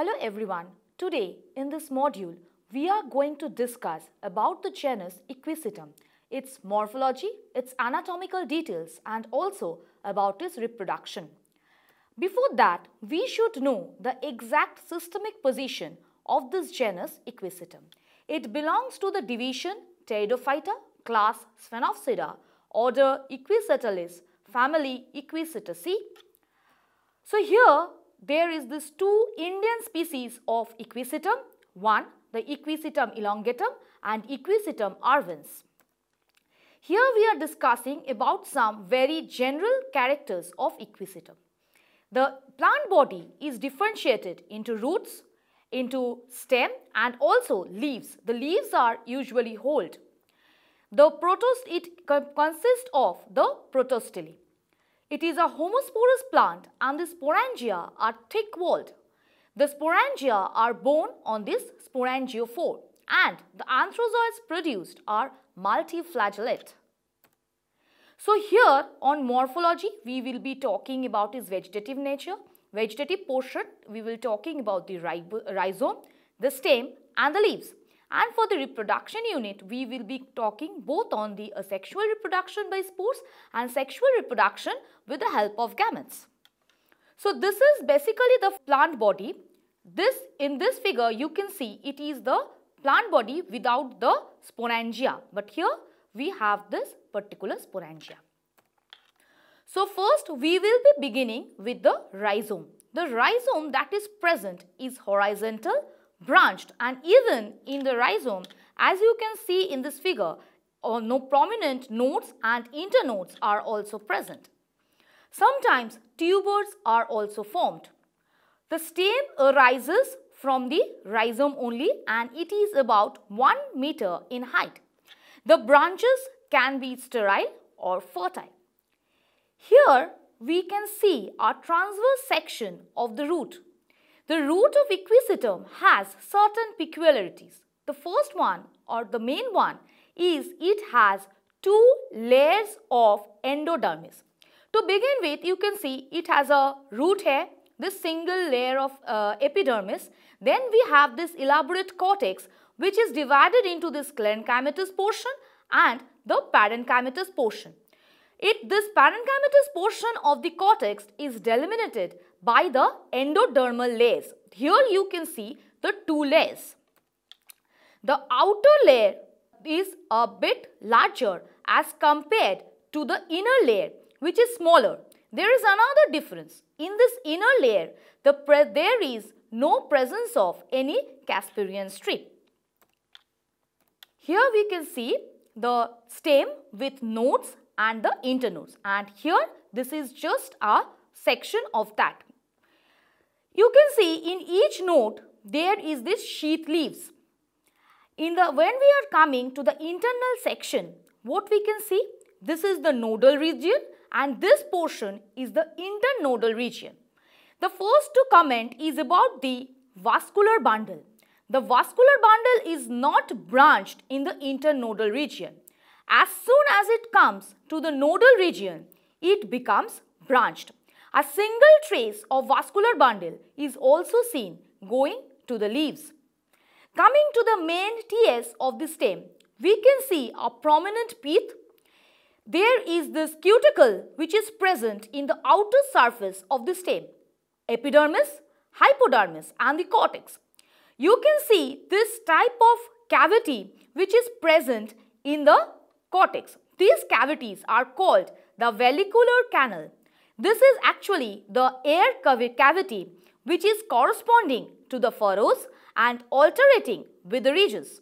Hello everyone. Today in this module, we are going to discuss about the genus Equisetum, its morphology, its anatomical details and also about its reproduction. Before that, we should know the exact systemic position of this genus Equisetum. It belongs to the division Pteridophyta, class Sphenopsida, order Equisetalis, family Equisetaceae. So here there is this two Indian species of equisetum. One, the equisetum elongatum and equisetum arvens. Here we are discussing about some very general characters of equisetum. The plant body is differentiated into roots, into stem and also leaves. The leaves are usually hold. The protost it consists of the protostyle. It is a homosporous plant and the sporangia are thick-walled. The sporangia are borne on this sporangiophore and the anthrozoids produced are multiflagellate. So here on morphology, we will be talking about its vegetative nature, vegetative portion, we will talking about the rhizome, the stem and the leaves. And for the reproduction unit, we will be talking both on the asexual reproduction by spores and sexual reproduction with the help of gametes. So this is basically the plant body. This In this figure, you can see it is the plant body without the sporangia. But here we have this particular sporangia. So first we will be beginning with the rhizome. The rhizome that is present is horizontal branched and even in the rhizome as you can see in this figure or uh, no prominent nodes and internodes are also present. Sometimes tubers are also formed. The stem arises from the rhizome only and it is about 1 meter in height. The branches can be sterile or fertile. Here we can see a transverse section of the root the root of equisetum has certain peculiarities. The first one or the main one is it has two layers of endodermis. To begin with, you can see it has a root hair, this single layer of uh, epidermis. Then we have this elaborate cortex which is divided into this parenchymatous portion and the parenchymatous portion. It, this parenchymatous portion of the cortex is delimited by the endodermal layers. Here you can see the two layers. The outer layer is a bit larger as compared to the inner layer which is smaller. There is another difference. In this inner layer, the there is no presence of any Casparian strip. Here we can see the stem with nodes and the internodes and here this is just a section of that. You can see in each note there is this sheath leaves. In the, when we are coming to the internal section, what we can see? This is the nodal region and this portion is the internodal region. The first to comment is about the vascular bundle. The vascular bundle is not branched in the internodal region. As soon as it comes to the nodal region, it becomes branched. A single trace of vascular bundle is also seen going to the leaves. Coming to the main TS of the stem, we can see a prominent pith. There is this cuticle which is present in the outer surface of the stem, epidermis, hypodermis and the cortex. You can see this type of cavity which is present in the cortex. These cavities are called the velicular canal. This is actually the air cavity which is corresponding to the furrows and alternating with the ridges.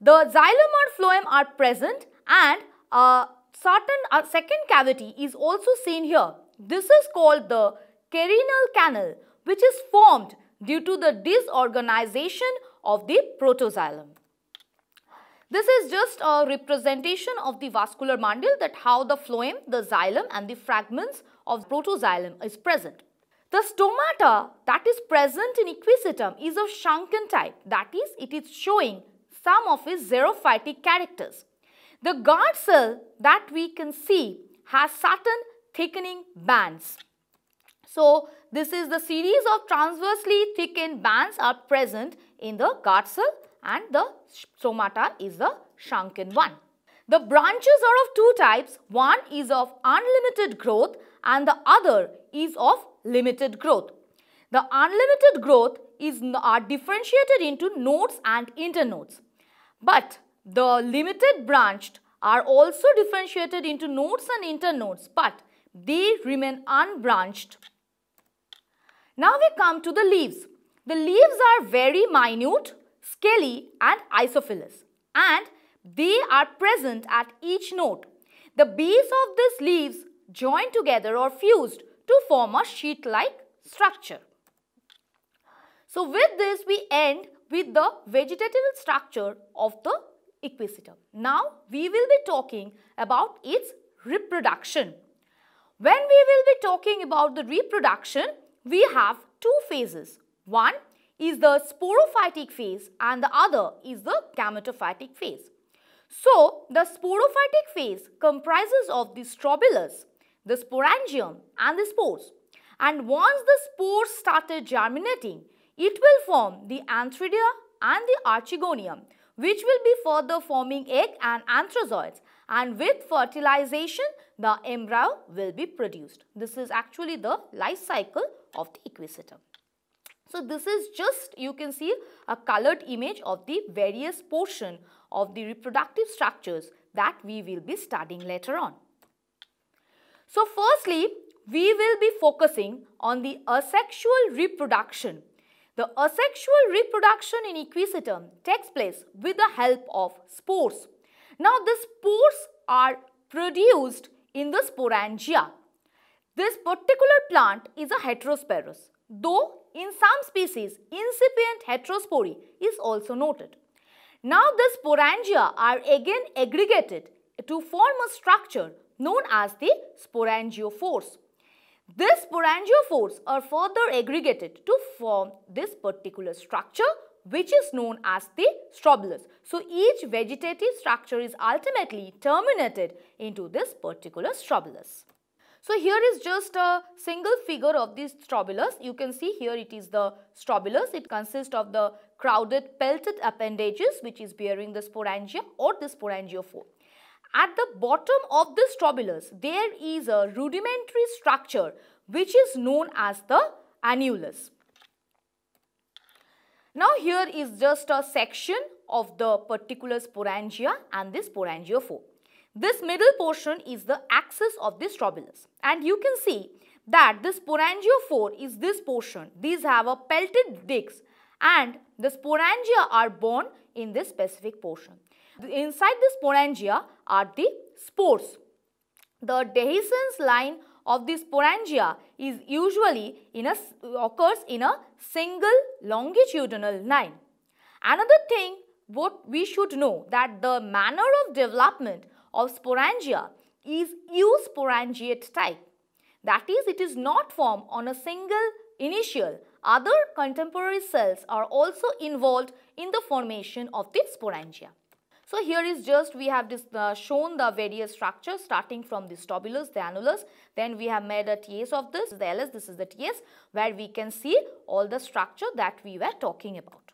The xylem and phloem are present and a certain a second cavity is also seen here. This is called the carinal canal which is formed due to the disorganization of the protoxylem. This is just a representation of the vascular mandule that how the phloem, the xylem and the fragments of protoxylem is present. The stomata that is present in equisetum is of shrunken type, that is, it is showing some of its xerophytic characters. The guard cell that we can see has certain thickening bands. So, this is the series of transversely thickened bands are present in the guard cell and the stomata is the shrunken one. The branches are of two types. One is of unlimited growth and the other is of limited growth. The unlimited growth is, are differentiated into nodes and internodes. But the limited branched are also differentiated into nodes and internodes but they remain unbranched. Now we come to the leaves. The leaves are very minute, scaly and isophilous and they are present at each note. The base of these leaves join together or fused to form a sheet-like structure. So with this we end with the vegetative structure of the equisetum. Now we will be talking about its reproduction. When we will be talking about the reproduction, we have two phases. One is the sporophytic phase and the other is the gametophytic phase. So, the sporophytic phase comprises of the strobilus, the sporangium and the spores. And once the spores started germinating, it will form the anthridia and the archegonium, which will be further forming egg and anthrozoids. And with fertilization, the embryo will be produced. This is actually the life cycle of the equisetum. So this is just, you can see a colored image of the various portion of the reproductive structures that we will be studying later on. So firstly, we will be focusing on the asexual reproduction. The asexual reproduction in Equisetum takes place with the help of spores. Now the spores are produced in the sporangia. This particular plant is a heterosporous. though in some species incipient heterospory is also noted. Now these sporangia are again aggregated to form a structure known as the sporangiophores. These sporangiophores are further aggregated to form this particular structure which is known as the strobilus. So each vegetative structure is ultimately terminated into this particular strobilus. So here is just a single figure of this strobilus. You can see here it is the strobilus. It consists of the crowded pelted appendages which is bearing the sporangia or the sporangiophore. At the bottom of the strobilus, there is a rudimentary structure which is known as the annulus. Now here is just a section of the particular sporangia and the sporangiophore. This middle portion is the axis of the strobilus, and you can see that this sporangiophore is this portion. These have a pelted discs and the sporangia are born in this specific portion. Inside the sporangia are the spores. The dehiscence line of the sporangia is usually in a, occurs in a single longitudinal line. Another thing what we should know that the manner of development of sporangia is eusporangiate type. That is, it is not formed on a single initial other contemporary cells are also involved in the formation of the sporangia. So here is just we have this, uh, shown the various structures starting from the stobulus, the annulus. Then we have made a TS of this, the LS, this is the TS where we can see all the structure that we were talking about.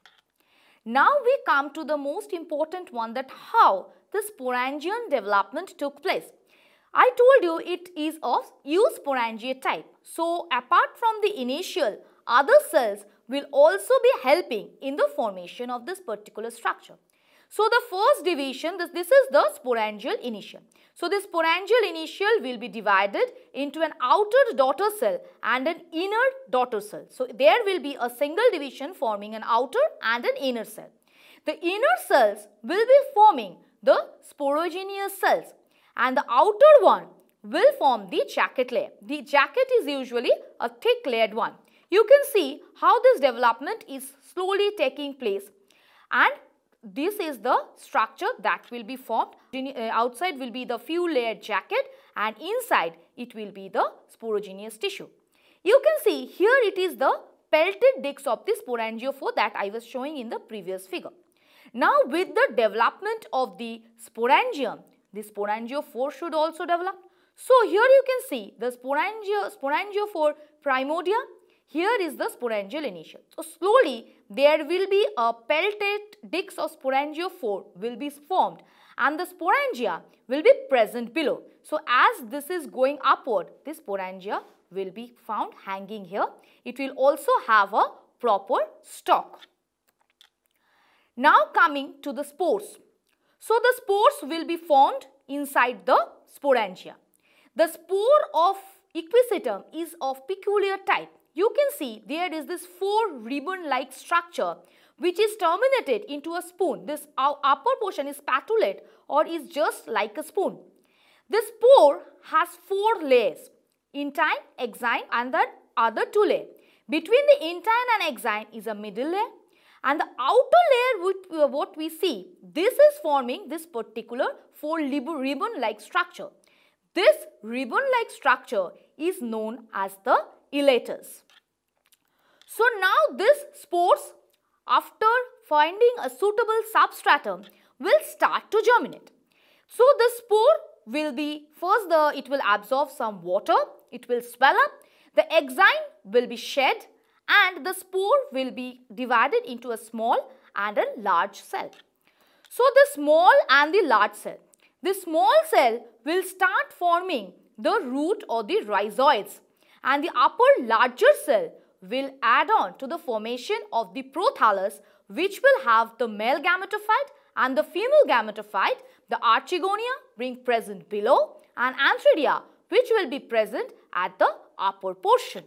Now we come to the most important one that how the sporangian development took place. I told you it is of eusporangia type. So apart from the initial other cells will also be helping in the formation of this particular structure. So the first division, this, this is the sporangial initial. So this sporangial initial will be divided into an outer daughter cell and an inner daughter cell. So there will be a single division forming an outer and an inner cell. The inner cells will be forming the sporogenous cells and the outer one will form the jacket layer. The jacket is usually a thick layered one you can see how this development is slowly taking place and this is the structure that will be formed. Uh, outside will be the few layered jacket and inside it will be the sporogenous tissue. You can see here it is the pelted discs of the sporangiophore that I was showing in the previous figure. Now with the development of the sporangium, the sporangiophore should also develop. So here you can see the sporangio, sporangiophore primordia here is the sporangial initial. So slowly there will be a peltate disc of sporangiophore will be formed and the sporangia will be present below. So as this is going upward, this sporangia will be found hanging here. It will also have a proper stalk. Now coming to the spores. So the spores will be formed inside the sporangia. The spore of equisetum is of peculiar type you can see there is this four ribbon-like structure which is terminated into a spoon. This upper portion is spatulate or is just like a spoon. This pore has four layers, intine, exine and the other two layers. Between the intine and exine is a middle layer and the outer layer uh, what we see, this is forming this particular four ribbon-like structure. This ribbon-like structure is known as the elaters. So now this spores after finding a suitable substratum will start to germinate. So the spore will be first the it will absorb some water, it will swell up, the exine will be shed and the spore will be divided into a small and a large cell. So the small and the large cell. The small cell will start forming the root or the rhizoids and the upper larger cell will add on to the formation of the prothallus which will have the male gametophyte and the female gametophyte, the archegonia being present below and antridia which will be present at the upper portion.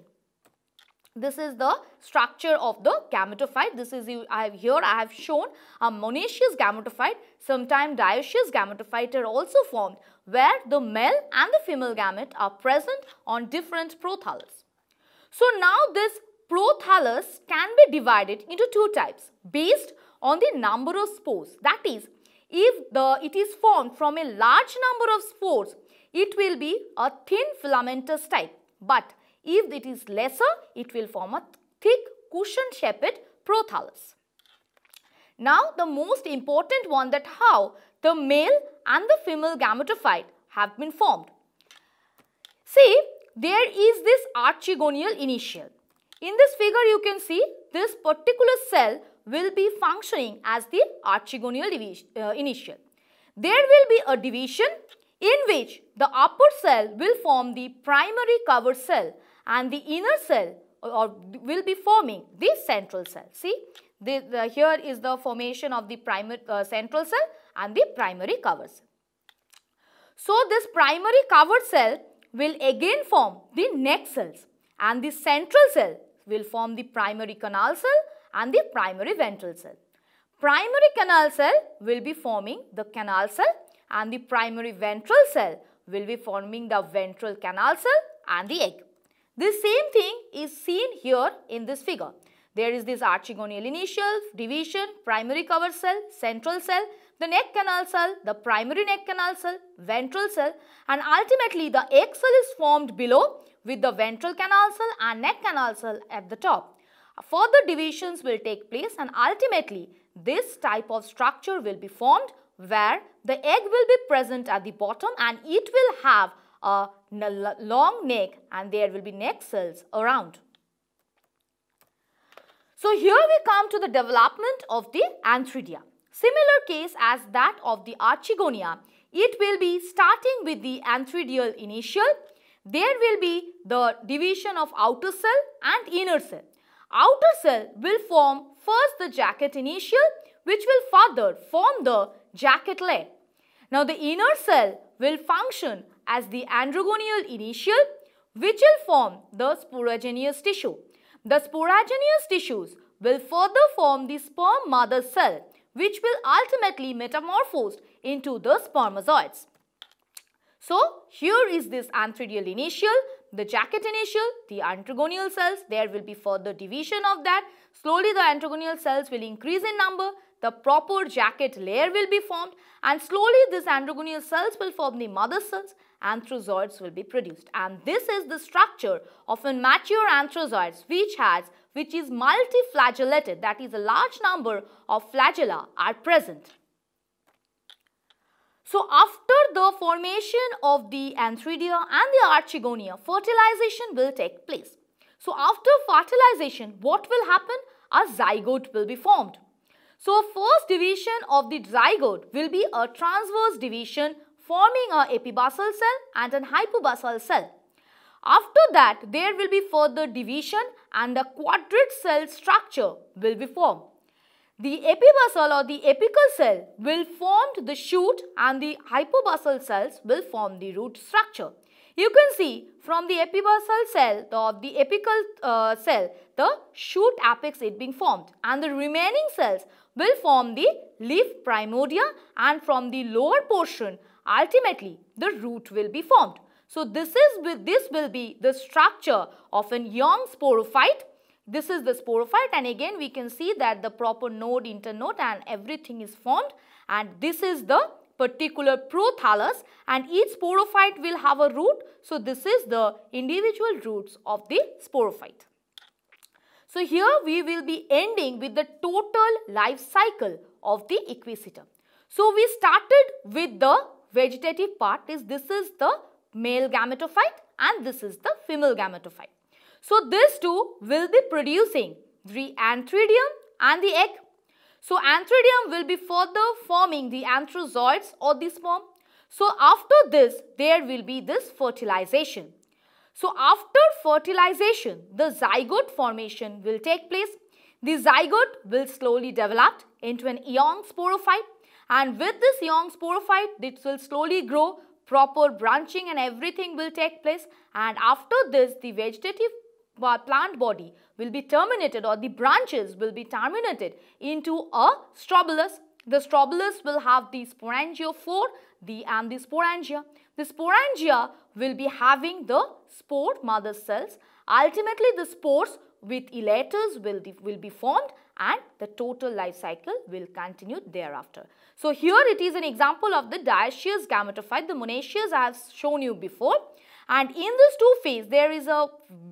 This is the structure of the gametophyte. This is I have here I have shown a monoecious gametophyte, sometimes dioecious gametophyte are also formed where the male and the female gamete are present on different prothallus. So now this prothallus can be divided into two types based on the number of spores. That is, if the, it is formed from a large number of spores, it will be a thin filamentous type. But if it is lesser, it will form a thick cushion-shaped prothallus. Now the most important one that how the male and the female gametophyte have been formed. See, there is this archegonial initial. In this figure you can see this particular cell will be functioning as the archegonial uh, initial. There will be a division in which the upper cell will form the primary cover cell and the inner cell or will be forming the central cell. See, the, the, here is the formation of the primary uh, central cell and the primary cover cell. So, this primary cover cell will again form the next cells and the central cell will form the primary canal cell and the primary ventral cell. Primary canal cell will be forming the canal cell and the primary ventral cell will be forming the ventral canal cell and the egg. The same thing is seen here in this figure. There is this archegonial initial, division, primary cover cell, central cell the neck canal cell, the primary neck canal cell, ventral cell and ultimately the egg cell is formed below with the ventral canal cell and neck canal cell at the top. Further divisions will take place and ultimately this type of structure will be formed where the egg will be present at the bottom and it will have a long neck and there will be neck cells around. So here we come to the development of the anthridia. Similar case as that of the archegonia, It will be starting with the anthridial initial. There will be the division of outer cell and inner cell. Outer cell will form first the jacket initial which will further form the jacket layer. Now the inner cell will function as the androgonial initial which will form the sporogenous tissue. The sporogenous tissues will further form the sperm mother cell which will ultimately metamorphose into the spermatozoids. So here is this anthridial initial, the jacket initial, the antrogonial cells. There will be further division of that. Slowly the antrogonial cells will increase in number. The proper jacket layer will be formed and slowly these antrogonial cells will form the mother cells. Anthrozoids will be produced and this is the structure of a mature anthrozoids which has which is multiflagellated, that is a large number of flagella are present. So after the formation of the anthridia and the archigonia, fertilization will take place. So after fertilization, what will happen? A zygote will be formed. So first division of the zygote will be a transverse division forming a epibasal cell and an hypobasal cell. After that, there will be further division and the quadrate cell structure will be formed. The epibasal or the apical cell will form the shoot and the hypobasal cells will form the root structure. You can see from the epibasal cell or the apical uh, cell, the shoot apex is being formed and the remaining cells will form the leaf primordia and from the lower portion ultimately the root will be formed. So this, is, this will be the structure of an young sporophyte. This is the sporophyte and again we can see that the proper node, internode and everything is formed and this is the particular prothallus and each sporophyte will have a root. So this is the individual roots of the sporophyte. So here we will be ending with the total life cycle of the equisetum. So we started with the vegetative part is this is the male gametophyte and this is the female gametophyte. So these two will be producing the anthridium and the egg. So anthridium will be further forming the anthrozoids or the sperm. So after this, there will be this fertilization. So after fertilization, the zygote formation will take place. The zygote will slowly develop into an young sporophyte and with this young sporophyte, it will slowly grow proper branching and everything will take place and after this the vegetative plant body will be terminated or the branches will be terminated into a strobilus. The strobilus will have the sporangiophore the, and the sporangia. The sporangia will be having the spore mother cells. Ultimately the spores with elaters will, will be formed and the total life cycle will continue thereafter. So here it is an example of the diaceous gametophyte, the monaceous I have shown you before. And in this two phase, there is a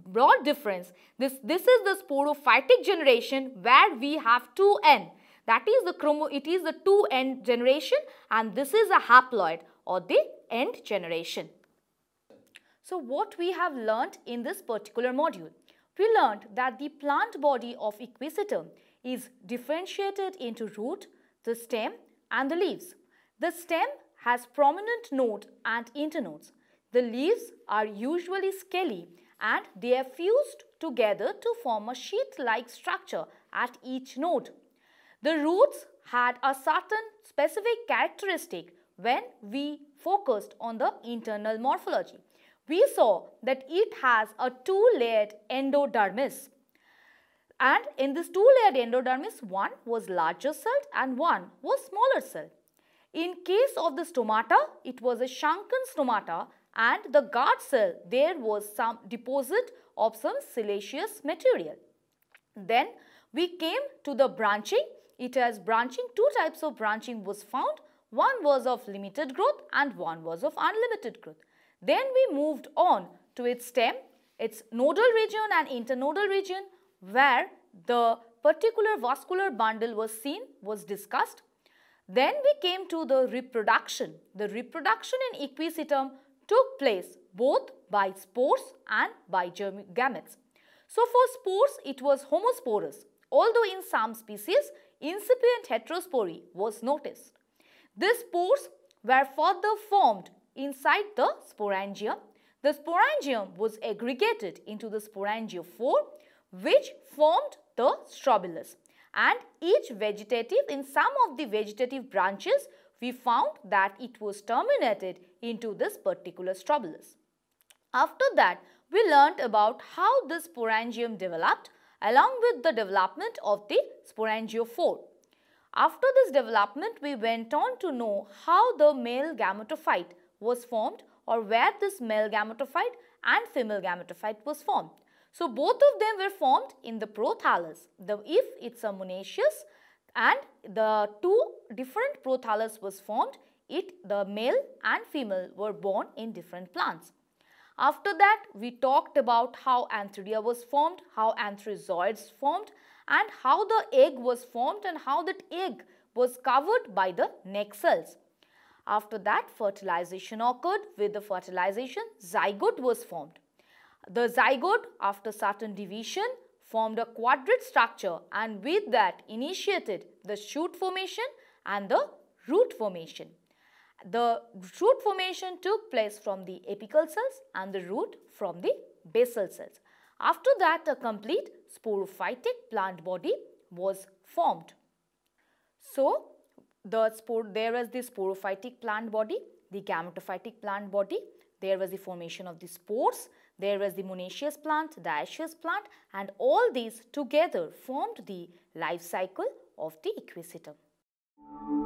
broad difference. This, this is the sporophytic generation where we have 2N. That is the chromo, it is the 2N generation and this is a haploid or the end generation. So what we have learnt in this particular module? We learnt that the plant body of Equisetum is differentiated into root, the stem and the leaves. The stem has prominent node and internodes. The leaves are usually scaly and they are fused together to form a sheath-like structure at each node. The roots had a certain specific characteristic when we focused on the internal morphology. We saw that it has a two-layered endodermis. And in this two-layered endodermis, one was larger cell and one was smaller cell. In case of the stomata, it was a shrunken stomata and the guard cell, there was some deposit of some siliceous material. Then we came to the branching. It has branching, two types of branching was found. One was of limited growth and one was of unlimited growth. Then we moved on to its stem, its nodal region and internodal region where the particular vascular bundle was seen was discussed. Then we came to the reproduction. The reproduction in equisetum took place both by spores and by gametes. So for spores, it was homosporous, although in some species, incipient heterospory was noticed. These spores were further formed inside the sporangium. The sporangium was aggregated into the sporangiophore which formed the strobilus, And each vegetative, in some of the vegetative branches, we found that it was terminated into this particular strobilus. After that, we learnt about how this sporangium developed along with the development of the sporangiophore. After this development, we went on to know how the male gametophyte was formed or where this male gametophyte and female gametophyte was formed. So both of them were formed in the prothallus. The if it's a monaceous and the two different prothallus was formed, it the male and female were born in different plants. After that, we talked about how Antheridia was formed, how Anthrozoids formed and how the egg was formed and how that egg was covered by the neck cells. After that, fertilization occurred. With the fertilization, zygote was formed. The zygote after certain division formed a quadrate structure and with that initiated the shoot formation and the root formation. The root formation took place from the apical cells and the root from the basal cells. After that a complete sporophytic plant body was formed. So the spore, there was the sporophytic plant body, the gametophytic plant body, there was the formation of the spores there was the monaceous plant, dioecious plant and all these together formed the life cycle of the equisetum.